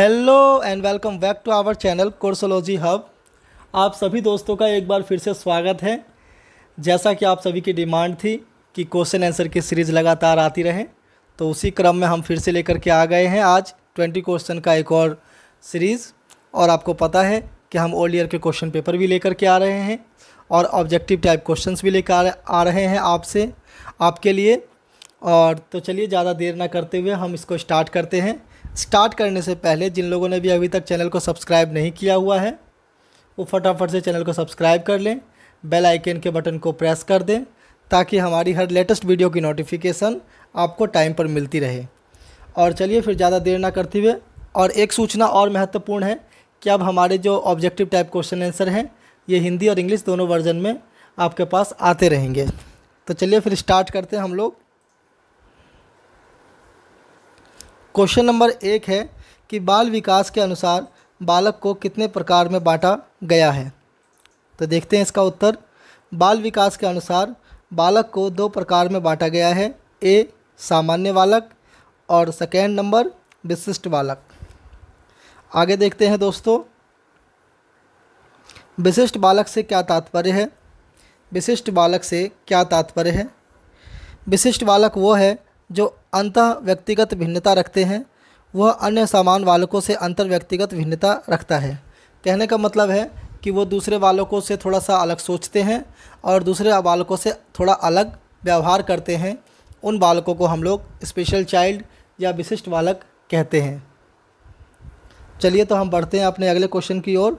hello and welcome back to our channel Coursology Hub आप सभी दोस्तों का एक बार फिर से स्वागत है जैसा कि आप सभी की डिमांड थी कि क्वेश्चन आंसर की सीरीज़ लगातार आती रहे तो उसी क्रम में हम फिर से लेकर के आ गए हैं आज ट्वेंटी क्वेश्चन का एक और सीरीज़ और आपको पता है कि हम ओल्ड ईयर के क्वेश्चन पेपर भी लेकर के आ रहे हैं और ऑब्जेक्टिव टाइप क्वेश्चन भी लेकर आ रहे हैं आपसे आपके लिए और तो चलिए ज़्यादा देर ना करते हुए हम इसको स्टार्ट करते हैं स्टार्ट करने से पहले जिन लोगों ने भी अभी तक चैनल को सब्सक्राइब नहीं किया हुआ है वो फटाफट से चैनल को सब्सक्राइब कर लें बेल आइकन के बटन को प्रेस कर दें ताकि हमारी हर लेटेस्ट वीडियो की नोटिफिकेशन आपको टाइम पर मिलती रहे और चलिए फिर ज़्यादा देर ना करते हुए और एक सूचना और महत्वपूर्ण है कि अब हमारे जो ऑब्जेक्टिव टाइप क्वेश्चन आंसर हैं ये हिंदी और इंग्लिश दोनों वर्जन में आपके पास आते रहेंगे तो चलिए फिर स्टार्ट करते हैं हम लोग क्वेश्चन नंबर एक है कि बाल विकास के अनुसार बालक को कितने प्रकार में बांटा गया है तो देखते हैं इसका उत्तर बाल विकास के अनुसार बालक को दो प्रकार में बांटा गया है ए सामान्य बालक और सेकेंड नंबर विशिष्ट बालक आगे देखते हैं दोस्तों विशिष्ट बालक से क्या तात्पर्य है विशिष्ट बालक से क्या तात्पर्य है विशिष्ट बालक वो है जो अंतः व्यक्तिगत भिन्नता रखते हैं वह अन्य सामान बालकों से अंतर व्यक्तिगत भिन्नता रखता है कहने का मतलब है कि वो दूसरे बालकों से थोड़ा सा अलग सोचते हैं और दूसरे बालकों से थोड़ा अलग व्यवहार करते हैं उन बालकों को हम लोग स्पेशल चाइल्ड या विशिष्ट बालक कहते हैं चलिए तो हम बढ़ते हैं अपने अगले क्वेश्चन की ओर और,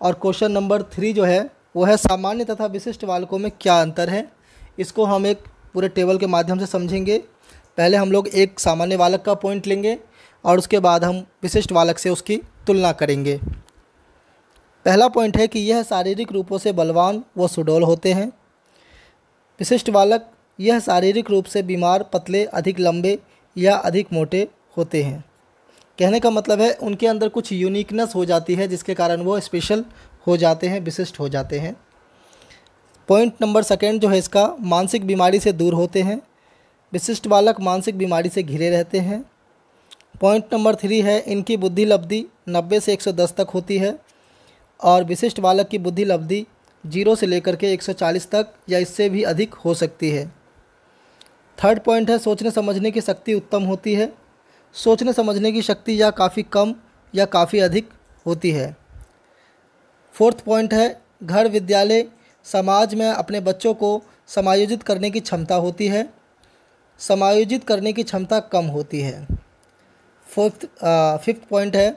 और क्वेश्चन नंबर थ्री जो है वो है सामान्य तथा विशिष्ट बालकों में क्या अंतर है इसको हम एक पूरे टेबल के माध्यम से समझेंगे पहले हम लोग एक सामान्य बालक का पॉइंट लेंगे और उसके बाद हम विशिष्ट बालक से उसकी तुलना करेंगे पहला पॉइंट है कि यह शारीरिक रूपों से बलवान व सुडोल होते हैं विशिष्ट बालक यह शारीरिक रूप से बीमार पतले अधिक लंबे या अधिक मोटे होते हैं कहने का मतलब है उनके अंदर कुछ यूनिकनेस हो जाती है जिसके कारण वो स्पेशल हो जाते हैं विशिष्ट हो जाते हैं पॉइंट नंबर सेकेंड जो है इसका मानसिक बीमारी से दूर होते हैं विशिष्ट बालक मानसिक बीमारी से घिरे रहते हैं पॉइंट नंबर थ्री है इनकी बुद्धि लब्धि नब्बे से एक सौ दस तक होती है और विशिष्ट बालक की बुद्धि लब्धि जीरो से लेकर के एक सौ चालीस तक या इससे भी अधिक हो सकती है थर्ड पॉइंट है सोचने समझने की शक्ति उत्तम होती है सोचने समझने की शक्ति या काफ़ी कम या काफ़ी अधिक होती है फोर्थ पॉइंट है घर विद्यालय समाज में अपने बच्चों को समायोजित करने की क्षमता होती है समायोजित करने की क्षमता कम होती है फोर्थ फिफ्थ पॉइंट है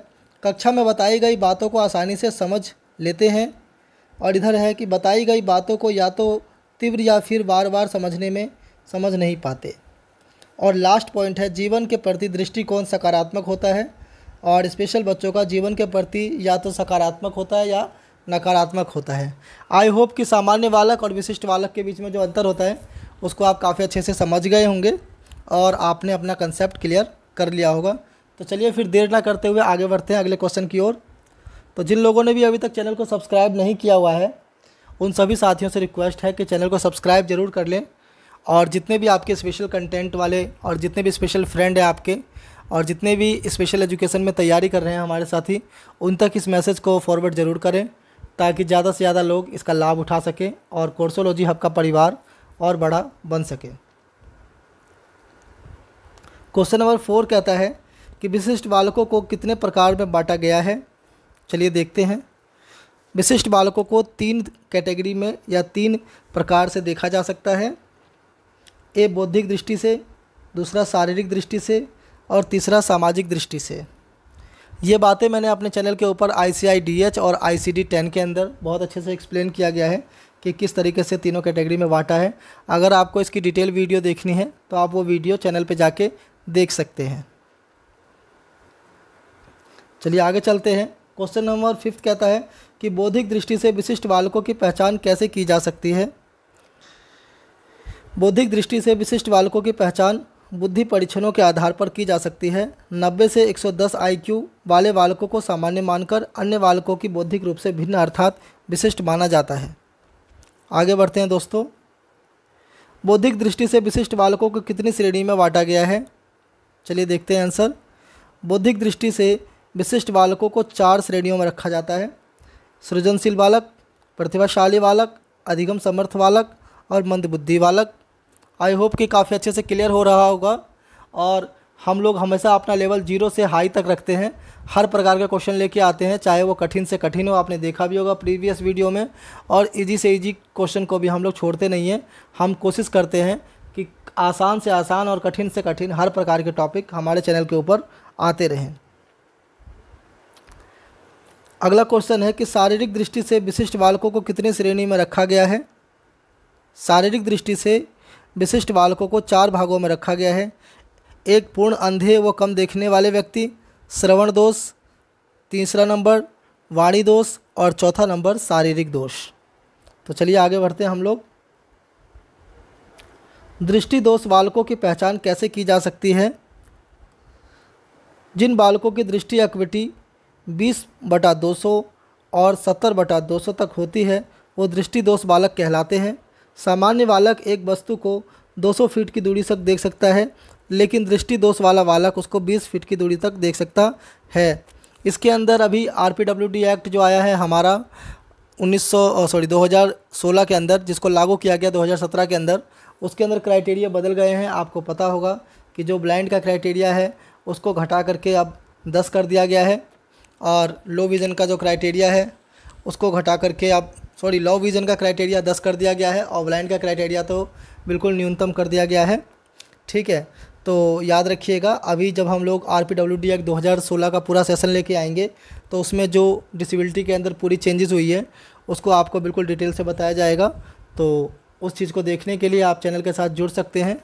कक्षा में बताई गई बातों को आसानी से समझ लेते हैं और इधर है कि बताई गई बातों को या तो तीव्र या फिर बार बार समझने में समझ नहीं पाते और लास्ट पॉइंट है जीवन के प्रति दृष्टिकोण सकारात्मक होता है और स्पेशल बच्चों का जीवन के प्रति या तो सकारात्मक होता है या नकारात्मक होता है आई होप कि सामान्य बालक और विशिष्ट बालक के बीच में जो अंतर होता है उसको आप काफ़ी अच्छे से समझ गए होंगे और आपने अपना कंसेप्ट क्लियर कर लिया होगा तो चलिए फिर देर ना करते हुए आगे बढ़ते हैं अगले क्वेश्चन की ओर तो जिन लोगों ने भी अभी तक चैनल को सब्सक्राइब नहीं किया हुआ है उन सभी साथियों से रिक्वेस्ट है कि चैनल को सब्सक्राइब ज़रूर कर लें और जितने भी आपके स्पेशल कंटेंट वाले और जितने भी स्पेशल फ्रेंड हैं आपके और जितने भी स्पेशल एजुकेशन में तैयारी कर रहे हैं हमारे साथी उन तक इस मैसेज को फॉरवर्ड ज़रूर करें ताकि ज़्यादा से ज़्यादा लोग इसका लाभ उठा सकें और कोर्सोलॉजी हब का परिवार और बड़ा बन सके क्वेश्चन नंबर फोर कहता है कि विशिष्ट बालकों को कितने प्रकार में बांटा गया है चलिए देखते हैं विशिष्ट बालकों को तीन कैटेगरी में या तीन प्रकार से देखा जा सकता है ए बौद्धिक दृष्टि से दूसरा शारीरिक दृष्टि से और तीसरा सामाजिक दृष्टि से ये बातें मैंने अपने चैनल के ऊपर आई सी आई डी एच और आई सी डी टेन के अंदर बहुत अच्छे से एक्सप्लेन किया गया है कि किस तरीके से तीनों कैटेगरी में बांटा है अगर आपको इसकी डिटेल वीडियो देखनी है तो आप वो वीडियो चैनल पे जाके देख सकते हैं चलिए आगे चलते हैं क्वेश्चन नंबर फिफ्थ कहता है कि बौद्धिक दृष्टि से विशिष्ट बालकों की पहचान कैसे की जा सकती है बौद्धिक दृष्टि से विशिष्ट बालकों की पहचान बुद्धि परीक्षणों के आधार पर की जा सकती है 90 से 110 क्यू वाले बालकों को सामान्य मानकर अन्य बालकों की बौद्धिक रूप से भिन्न अर्थात विशिष्ट माना जाता है आगे बढ़ते हैं दोस्तों बौद्धिक दृष्टि से विशिष्ट बालकों को कितनी श्रेणी में बांटा गया है चलिए देखते हैं आंसर बौद्धिक दृष्टि से विशिष्ट बालकों को चार श्रेणियों में रखा जाता है सृजनशील बालक प्रतिभाशाली बालक अधिगम समर्थ बालक और मंदबुद्धि बालक आई होप कि काफ़ी अच्छे से क्लियर हो रहा होगा और हम लोग हमेशा अपना लेवल जीरो से हाई तक रखते हैं हर प्रकार के क्वेश्चन लेके आते हैं चाहे वो कठिन से कठिन हो आपने देखा भी होगा प्रीवियस वीडियो में और इजी से इजी क्वेश्चन को भी हम लोग छोड़ते नहीं हैं हम कोशिश करते हैं कि आसान से आसान और कठिन से कठिन हर प्रकार के टॉपिक हमारे चैनल के ऊपर आते रहें अगला क्वेश्चन है कि शारीरिक दृष्टि से विशिष्ट बालकों को कितने श्रेणी में रखा गया है शारीरिक दृष्टि से विशिष्ट बालकों को चार भागों में रखा गया है एक पूर्ण अंधे व कम देखने वाले व्यक्ति श्रवण दोष तीसरा नंबर वाणी दोष और चौथा नंबर शारीरिक दोष तो चलिए आगे बढ़ते हैं हम लोग दृष्टि दोष बालकों की पहचान कैसे की जा सकती है जिन बालकों की दृष्टि एक्विटी 20 बटा 200 और 70 बटा 200 तक होती है वो दृष्टि दोष बालक कहलाते हैं सामान्य बालक एक वस्तु को 200 फीट की दूरी तक देख सकता है लेकिन दृष्टि दोष वाला बालक उसको 20 फीट की दूरी तक देख सकता है इसके अंदर अभी आर एक्ट जो आया है हमारा 1900 सॉरी 2016 के अंदर जिसको लागू किया गया 2017 के अंदर उसके अंदर क्राइटेरिया बदल गए हैं आपको पता होगा कि जो ब्लाइंड का क्राइटेरिया है उसको घटा करके अब दस कर दिया गया है और लो विज़न का जो क्राइटेरिया है उसको घटा करके अब सॉरी लो विज़न का क्राइटेरिया दस कर दिया गया है और ब्लाइंड का क्राइटेरिया तो बिल्कुल न्यूनतम कर दिया गया है ठीक है तो याद रखिएगा अभी जब हम लोग R P W D act दो हज़ार सोलह का पूरा सेशन लेके आएंगे तो उसमें जो डिसबिलिटी के अंदर पूरी चेंजेस हुई है उसको आपको बिल्कुल डिटेल से बताया जाएगा तो उस चीज़ को देखने के लिए आप चैनल के साथ जुड़ सकते हैं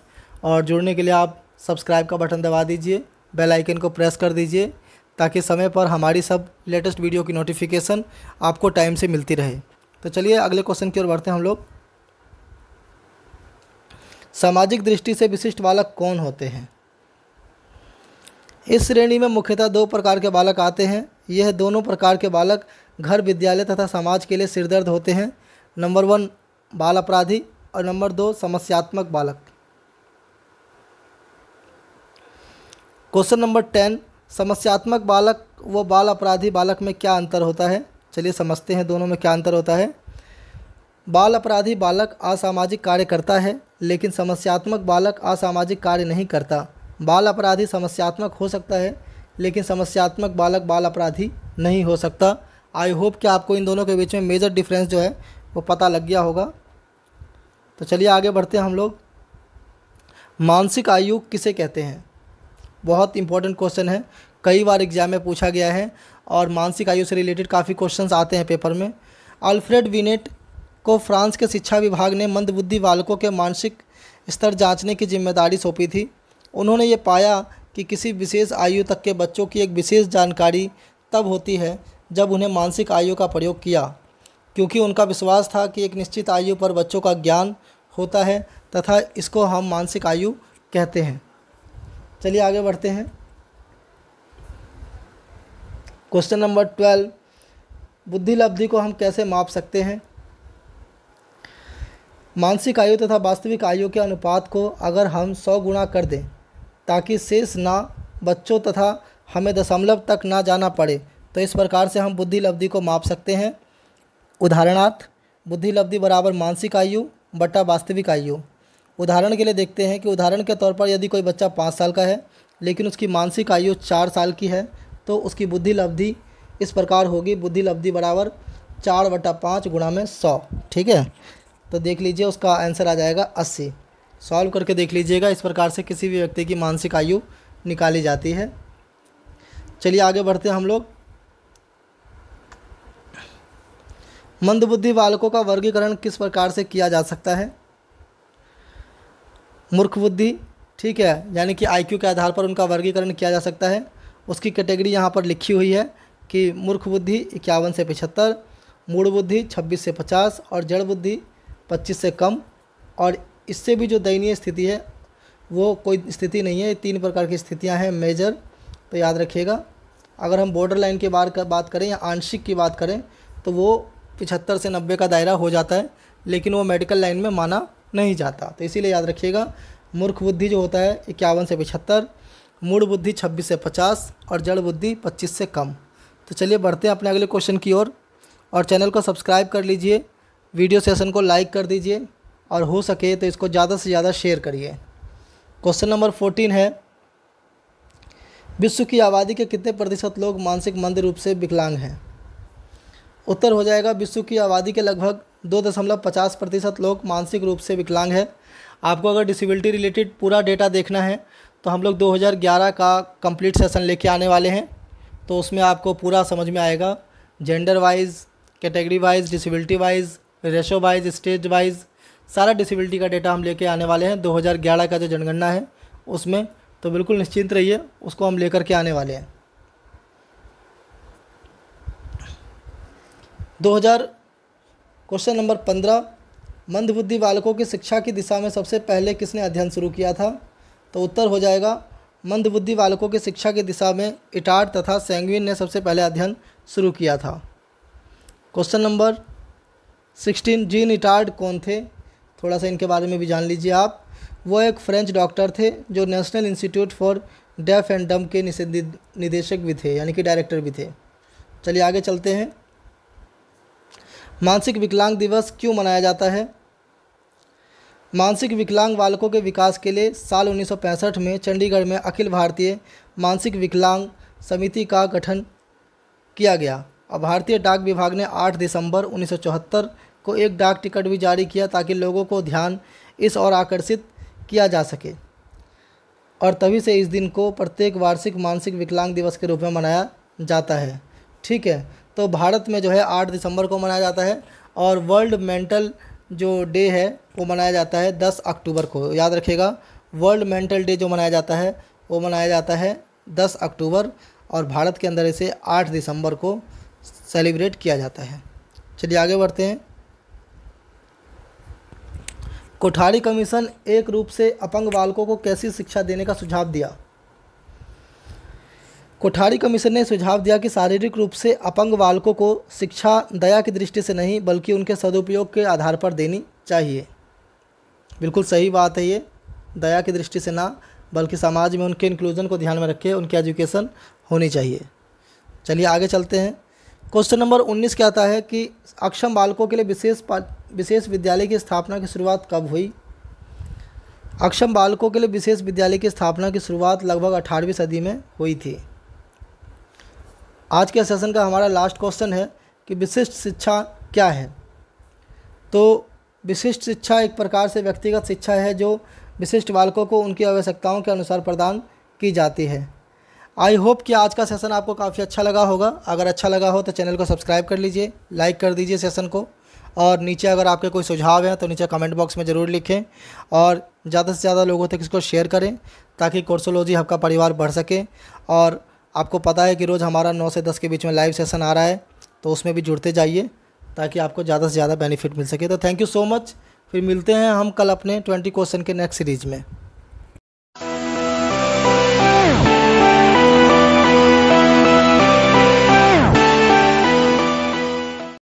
और जुड़ने के लिए आप सब्सक्राइब का बटन दबा दीजिए बेल आइकन को प्रेस कर दीजिए ताकि समय पर हमारी सब लेटेस्ट वीडियो की नोटिफिकेशन आपको टाइम से मिलती रहे तो चलिए अगले क्वेश्चन की ओर बढ़ते हैं हम लोग सामाजिक दृष्टि से विशिष्ट बालक कौन होते हैं इस श्रेणी में मुख्यतः दो प्रकार के बालक आते हैं यह दोनों प्रकार के बालक घर विद्यालय तथा समाज के लिए सिरदर्द होते हैं नंबर वन बाल अपराधी और नंबर दो समस्यात्मक बालक क्वेश्चन नंबर टेन समस्यात्मक बालक व बाल अपराधी बालक में क्या अंतर होता है चलिए समझते हैं दोनों में क्या अंतर होता है बाल अपराधी बालक असामाजिक कार्य करता है लेकिन समस्यात्मक बालक असामाजिक कार्य नहीं करता बाल अपराधी समस्यात्मक हो सकता है लेकिन समस्यात्मक बालक बाल अपराधी नहीं हो सकता आई होप कि आपको इन दोनों के बीच में मेजर डिफरेंस जो है वो पता लग गया होगा तो चलिए आगे बढ़ते हैं हम लोग मानसिक आयु किसे कहते हैं बहुत इंपॉर्टेंट क्वेश्चन है कई बार एग्जाम में पूछा गया है और मानसिक आयु से रिलेटेड काफ़ी क्वेश्चंस आते हैं पेपर में अल्फ्रेड विनेट को फ्रांस के शिक्षा विभाग ने मंदबुद्धि बालकों के मानसिक स्तर जांचने की जिम्मेदारी सौंपी थी उन्होंने ये पाया कि किसी विशेष आयु तक के बच्चों की एक विशेष जानकारी तब होती है जब उन्हें मानसिक आयु का प्रयोग किया क्योंकि उनका विश्वास था कि एक निश्चित आयु पर बच्चों का ज्ञान होता है तथा इसको हम मानसिक आयु कहते हैं चलिए आगे बढ़ते हैं क्वेश्चन नंबर ट्वेल्व बुद्धि लब्धि को हम कैसे माप सकते हैं मानसिक आयु तथा वास्तविक आयु के अनुपात को अगर हम सौ गुणा कर दें ताकि शेष ना बच्चों तथा हमें दशमलव तक ना जाना पड़े तो इस प्रकार से हम बुद्धि लब्धि को माप सकते हैं उदाहरणार्थ बुद्धि लब्धि बराबर मानसिक आयु बटा वास्तविक आयु उदाहरण के लिए देखते हैं कि उदाहरण के तौर पर यदि कोई बच्चा पाँच साल का है लेकिन उसकी मानसिक आयु चार साल की है तो उसकी बुद्धि लब्धि इस प्रकार होगी बुद्धि लब्धि बराबर चार बटा पाँच गुणा में सौ ठीक है तो देख लीजिए उसका आंसर आ जाएगा अस्सी सॉल्व करके देख लीजिएगा इस प्रकार से किसी भी व्यक्ति की मानसिक आयु निकाली जाती है चलिए आगे बढ़ते हैं हम लोग मंदबुद्धि बालकों का वर्गीकरण किस प्रकार से किया जा सकता है मूर्ख बुद्धि ठीक है यानी कि आईक्यू के आधार पर उनका वर्गीकरण किया जा सकता है उसकी कैटेगरी यहाँ पर लिखी हुई है कि मूर्ख बुद्धि इक्यावन से पिछहत्तर मूढ़ बुद्धि छब्बीस से पचास और जड़ बुद्धि 25 से कम और इससे भी जो दयनीय स्थिति है वो कोई स्थिति नहीं है तीन प्रकार की स्थितियाँ हैं मेजर तो याद रखिएगा अगर हम बॉर्डर लाइन की बार बात करें या आंशिक की बात करें तो वो पिछहत्तर से नब्बे का दायरा हो जाता है लेकिन वो मेडिकल लाइन में माना नहीं जाता तो इसीलिए याद रखिएगा मूर्ख बुद्धि जो होता है इक्यावन से पिछहत्तर मूड बुद्धि छब्बीस से पचास और जड़ बुद्धि पच्चीस से कम तो चलिए बढ़ते हैं अपने अगले क्वेश्चन की ओर और, और चैनल को सब्सक्राइब कर लीजिए वीडियो सेशन को लाइक कर दीजिए और हो सके तो इसको ज़्यादा से ज़्यादा शेयर करिए क्वेश्चन नंबर फोर्टीन है विश्व की आबादी के कितने प्रतिशत लोग मानसिक मंद रूप से विकलांग हैं उत्तर हो जाएगा विश्व की आबादी के लगभग दो दशमलव पचास प्रतिशत लोग मानसिक रूप से विकलांग है आपको अगर डिसेबिलिटी रिलेटेड पूरा डेटा देखना है तो हम लोग 2011 का कंप्लीट सेशन लेके आने वाले हैं तो उसमें आपको पूरा समझ में आएगा gender wise category wise disability wise ratio wise stage wise सारा डिसेबिलिटी का डेटा हम लेके आने वाले हैं 2011 का जो जनगणना है उसमें तो बिल्कुल निश्चिंत रहिए उसको हम लेकर के आने वाले हैं 2000 क्वेश्चन नंबर 15 मंदबुद्धि बालकों की शिक्षा की दिशा में सबसे पहले किसने अध्ययन शुरू किया था तो उत्तर हो जाएगा मंदबुद्धि बालकों की शिक्षा की दिशा में इटार तथा सेंगविन ने सबसे पहले अध्ययन शुरू किया था क्वेश्चन नंबर सिक्सटीन जी इटार्ड कौन थे थोड़ा सा इनके बारे में भी जान लीजिए आप वो एक फ्रेंच डॉक्टर थे जो national institute for deaf and dumb के निदेशक भी थे यानी कि डायरेक्टर भी थे चलिए आगे चलते हैं मानसिक विकलांग दिवस क्यों मनाया जाता है मानसिक विकलांग बालकों के विकास के लिए साल 1965 में चंडीगढ़ में अखिल भारतीय मानसिक विकलांग समिति का गठन किया गया और भारतीय डाक विभाग ने 8 दिसंबर 1974 को एक डाक टिकट भी जारी किया ताकि लोगों को ध्यान इस ओर आकर्षित किया जा सके और तभी से इस दिन को प्रत्येक वार्षिक मानसिक विकलांग दिवस के रूप में मनाया जाता है ठीक है तो भारत में जो है आठ दिसंबर को मनाया जाता है और वर्ल्ड मेंटल जो डे है वो मनाया जाता है दस अक्टूबर को याद रखिएगा वर्ल्ड मेंटल डे जो मनाया जाता है वो मनाया जाता है दस अक्टूबर और भारत के अंदर इसे आठ दिसंबर को सेलिब्रेट किया जाता है चलिए आगे बढ़ते हैं कोठारी कमीशन एक रूप से अपंग बालकों को कैसी शिक्षा देने का सुझाव दिया कोठारी कमीशन ने सुझाव दिया कि शारीरिक रूप से अपंग बालकों को शिक्षा दया की दृष्टि से नहीं बल्कि उनके सदुपयोग के आधार पर देनी चाहिए बिल्कुल सही बात है ये दया की दृष्टि से ना बल्कि समाज में उनके इंक्लूजन को ध्यान में रखे उनकी एजुकेशन होनी चाहिए चलिए आगे चलते हैं क्वेश्चन नंबर 19 क्या आता है कि अक्षम बालकों के लिए विशेष विशेष विद्यालय की स्थापना की शुरुआत कब हुई अक्षम बालकों के लिए विशेष विद्यालय की स्थापना की शुरुआत लगभग अठारहवीं सदी में हुई थी आज के सेशन का हमारा लास्ट क्वेश्चन है कि विशिष्ट शिक्षा क्या है तो विशिष्ट शिक्षा एक प्रकार से व्यक्तिगत शिक्षा है जो विशिष्ट बालकों को उनकी आवश्यकताओं के अनुसार प्रदान की जाती है आई होप कि आज का सेशन आपको काफ़ी अच्छा लगा होगा अगर अच्छा लगा हो तो चैनल को सब्सक्राइब कर लीजिए लाइक कर दीजिए सेशन को और नीचे अगर आपके कोई सुझाव हैं तो नीचे कमेंट बॉक्स में ज़रूर लिखें और ज़्यादा से ज़्यादा लोगों तक इसको शेयर करें ताकि कोर्सोलॉजी आपका परिवार बढ़ सके और आपको पता है कि रोज़ हमारा नौ से दस के बीच में लाइव सेसन आ रहा है तो उसमें भी जुड़ते जाइए ताकि आपको ज़्यादा से ज़्यादा बेनिफिट मिल सके तो थैंक यू सो मच फिर मिलते हैं हम कल अपने ट्वेंटी क्वेश्चन के नेक्स्ट सीरीज़ में